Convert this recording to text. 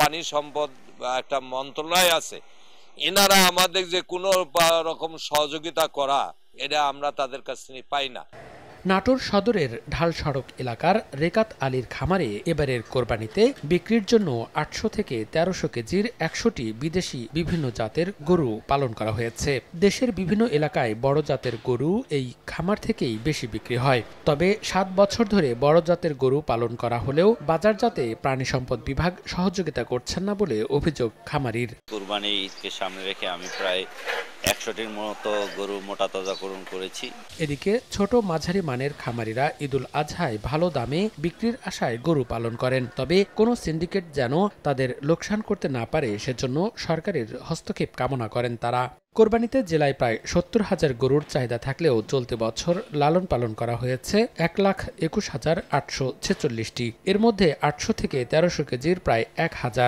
পানি সম্পদ একটা মন্ত্রণালয় আছে এনারা আমাদের যে কোনো রকম সহযোগিতা করা এটা আমরা তাদের কাছ থেকে পাই না নাটোর সদরের ঢাল সড়ক এলাকার রেকাত আলীর খামারে এবারের কোরবানিতে বিক্রির জন্য আটশো থেকে তেরোশো কেজির একশোটি বিদেশি বিভিন্ন জাতের গরু পালন করা হয়েছে দেশের বিভিন্ন এলাকায় বড় জাতের গরু এই খামার থেকেই বেশি বিক্রি হয় তবে সাত বছর ধরে বড় জাতের গরু পালন করা হলেও জাতে প্রাণী সম্পদ বিভাগ সহযোগিতা করছেন না বলে অভিযোগ খামারির কোরবানি সামনে রেখে আমি প্রায় একশোটির মতো গরু মোটা তাজাকরণ করেছি এদিকে ছোট মাঝারি মানের খামারিরা ঈদুল আজহায় ভালো দামে বিক্রির আশায় গরু পালন করেন তবে কোনো সিন্ডিকেট যেন তাদের লোকসান করতে না পারে সেজন্য সরকারের হস্তক্ষেপ কামনা করেন তারা কোরবানিতে জেলায় প্রায় সত্তর হাজার গরুর চাহিদা থাকলেও চলতি বছর লালন পালন করা হয়েছে এক লাখ একুশ হাজার আটশো ছেচল্লিশটি এর মধ্যে আটশো থেকে তেরোশো কেজির প্রায় এক হাজার